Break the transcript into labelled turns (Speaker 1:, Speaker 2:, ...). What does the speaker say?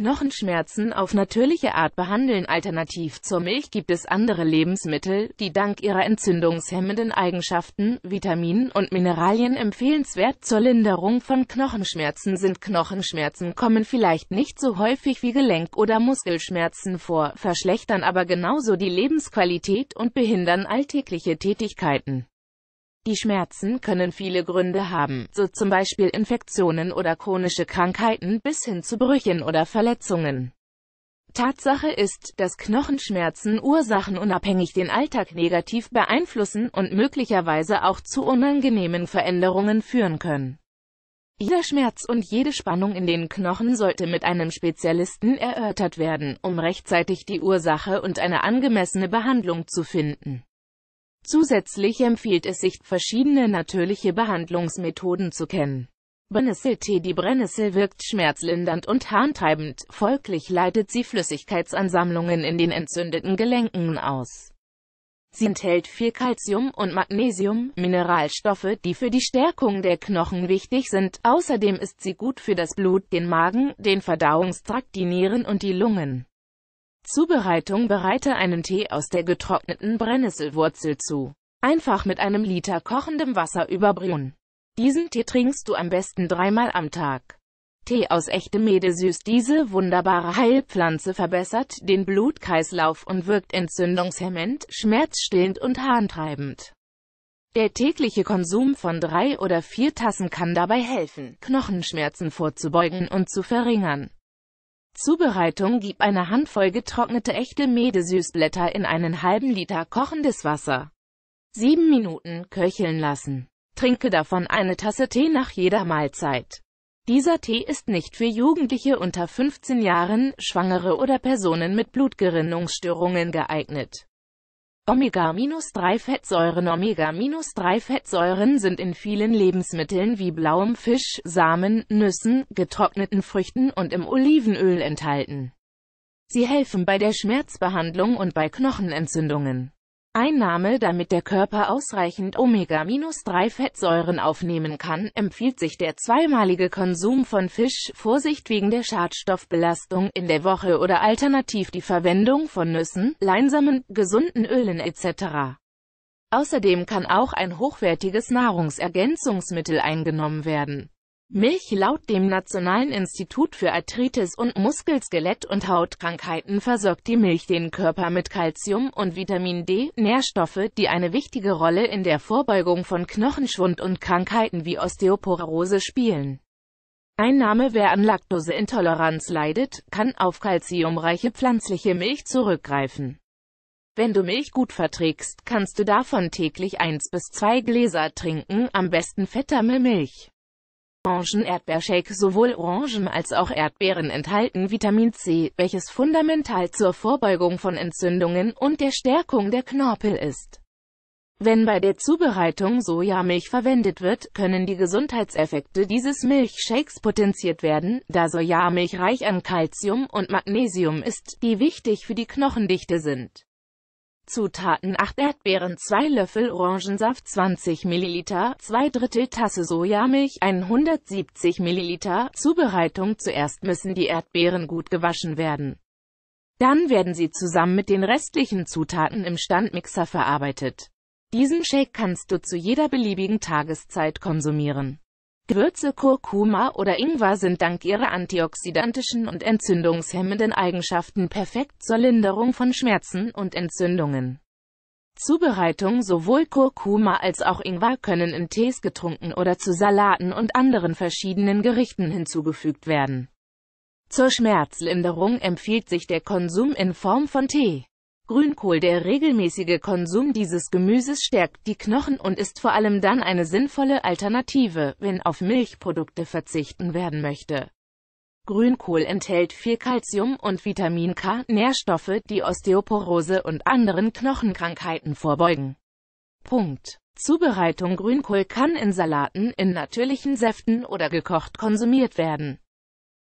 Speaker 1: Knochenschmerzen auf natürliche Art behandeln. Alternativ zur Milch gibt es andere Lebensmittel, die dank ihrer entzündungshemmenden Eigenschaften, Vitaminen und Mineralien empfehlenswert zur Linderung von Knochenschmerzen sind. Knochenschmerzen kommen vielleicht nicht so häufig wie Gelenk- oder Muskelschmerzen vor, verschlechtern aber genauso die Lebensqualität und behindern alltägliche Tätigkeiten. Die Schmerzen können viele Gründe haben, so zum Beispiel Infektionen oder chronische Krankheiten bis hin zu Brüchen oder Verletzungen. Tatsache ist, dass Knochenschmerzen ursachenunabhängig den Alltag negativ beeinflussen und möglicherweise auch zu unangenehmen Veränderungen führen können. Jeder Schmerz und jede Spannung in den Knochen sollte mit einem Spezialisten erörtert werden, um rechtzeitig die Ursache und eine angemessene Behandlung zu finden. Zusätzlich empfiehlt es sich, verschiedene natürliche Behandlungsmethoden zu kennen. Brennnesseltee Die Brennnessel wirkt schmerzlindernd und harntreibend, folglich leitet sie Flüssigkeitsansammlungen in den entzündeten Gelenken aus. Sie enthält viel Calcium und Magnesium, Mineralstoffe, die für die Stärkung der Knochen wichtig sind. Außerdem ist sie gut für das Blut, den Magen, den Verdauungstrakt, die Nieren und die Lungen. Zubereitung Bereite einen Tee aus der getrockneten Brennnesselwurzel zu. Einfach mit einem Liter kochendem Wasser überbrühen. Diesen Tee trinkst du am besten dreimal am Tag. Tee aus echtem Mede süßt diese wunderbare Heilpflanze verbessert den Blutkreislauf und wirkt entzündungshemmend, schmerzstillend und harntreibend. Der tägliche Konsum von drei oder vier Tassen kann dabei helfen, Knochenschmerzen vorzubeugen und zu verringern. Zubereitung Gib eine Handvoll getrocknete echte Mädesüßblätter in einen halben Liter kochendes Wasser. 7 Minuten köcheln lassen. Trinke davon eine Tasse Tee nach jeder Mahlzeit. Dieser Tee ist nicht für Jugendliche unter 15 Jahren, Schwangere oder Personen mit Blutgerinnungsstörungen geeignet. Omega-3-Fettsäuren Omega-3-Fettsäuren sind in vielen Lebensmitteln wie blauem Fisch, Samen, Nüssen, getrockneten Früchten und im Olivenöl enthalten. Sie helfen bei der Schmerzbehandlung und bei Knochenentzündungen. Einnahme Damit der Körper ausreichend Omega-3-Fettsäuren aufnehmen kann, empfiehlt sich der zweimalige Konsum von Fisch, Vorsicht wegen der Schadstoffbelastung in der Woche oder alternativ die Verwendung von Nüssen, Leinsamen, gesunden Ölen etc. Außerdem kann auch ein hochwertiges Nahrungsergänzungsmittel eingenommen werden Milch laut dem Nationalen Institut für Arthritis und Muskelskelett- und Hautkrankheiten versorgt die Milch den Körper mit Kalzium und Vitamin D, Nährstoffe, die eine wichtige Rolle in der Vorbeugung von Knochenschwund und Krankheiten wie Osteoporose spielen. Einnahme Wer an Laktoseintoleranz leidet, kann auf kalziumreiche pflanzliche Milch zurückgreifen. Wenn du Milch gut verträgst, kannst du davon täglich 1 bis 2 Gläser trinken, am besten fettarme Milch. Orangen-Erdbeershake sowohl Orangen als auch Erdbeeren enthalten Vitamin C, welches fundamental zur Vorbeugung von Entzündungen und der Stärkung der Knorpel ist. Wenn bei der Zubereitung Sojamilch verwendet wird, können die Gesundheitseffekte dieses Milchshakes potenziert werden, da Sojamilch reich an Kalzium und Magnesium ist, die wichtig für die Knochendichte sind. Zutaten 8 Erdbeeren 2 Löffel Orangensaft 20 ml 2 Drittel Tasse Sojamilch 170 ml Zubereitung Zuerst müssen die Erdbeeren gut gewaschen werden. Dann werden sie zusammen mit den restlichen Zutaten im Standmixer verarbeitet. Diesen Shake kannst du zu jeder beliebigen Tageszeit konsumieren. Gewürze Kurkuma oder Ingwer sind dank ihrer antioxidantischen und entzündungshemmenden Eigenschaften perfekt zur Linderung von Schmerzen und Entzündungen. Zubereitung Sowohl Kurkuma als auch Ingwer können in Tees getrunken oder zu Salaten und anderen verschiedenen Gerichten hinzugefügt werden. Zur Schmerzlinderung empfiehlt sich der Konsum in Form von Tee. Grünkohl Der regelmäßige Konsum dieses Gemüses stärkt die Knochen und ist vor allem dann eine sinnvolle Alternative, wenn auf Milchprodukte verzichten werden möchte. Grünkohl enthält viel Kalzium und Vitamin K, Nährstoffe, die Osteoporose und anderen Knochenkrankheiten vorbeugen. Punkt. Zubereitung Grünkohl kann in Salaten, in natürlichen Säften oder gekocht konsumiert werden.